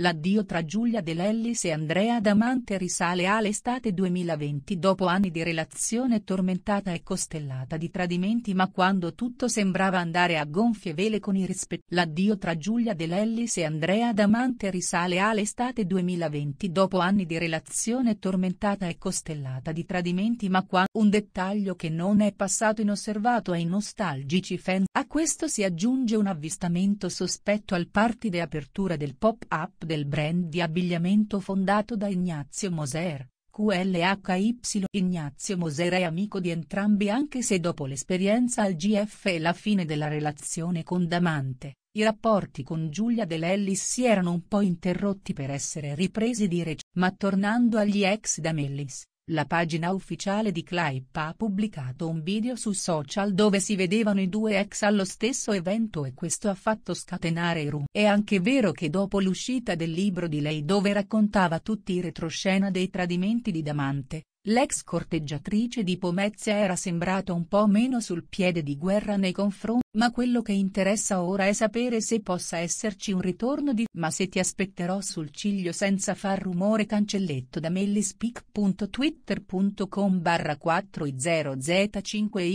L'addio tra Giulia Dell'Ellis e Andrea Damante risale all'estate 2020 dopo anni di relazione tormentata e costellata di tradimenti ma quando tutto sembrava andare a gonfie vele con i rispetti. L'addio tra Giulia Dell'Ellis e Andrea Damante risale all'estate 2020 dopo anni di relazione tormentata e costellata di tradimenti ma quando un dettaglio che non è passato inosservato ai nostalgici fan. A questo si aggiunge un avvistamento sospetto al party di apertura del pop-up del brand di abbigliamento fondato da Ignazio Moser. QLHY Ignazio Moser è amico di entrambi anche se dopo l'esperienza al GF e la fine della relazione con Damante, i rapporti con Giulia De si erano un po' interrotti per essere ripresi di recente, ma tornando agli ex Damellis, la pagina ufficiale di Clip ha pubblicato un video su social dove si vedevano i due ex allo stesso evento e questo ha fatto scatenare i rum. È anche vero che dopo l'uscita del libro di lei dove raccontava tutti i retroscena dei tradimenti di Damante, L'ex corteggiatrice di Pomezia era sembrata un po' meno sul piede di guerra nei confronti, ma quello che interessa ora è sapere se possa esserci un ritorno di Ma se ti aspetterò sul ciglio senza far rumore cancelletto da mellispeak.twitter.com barra 40z5xwhde.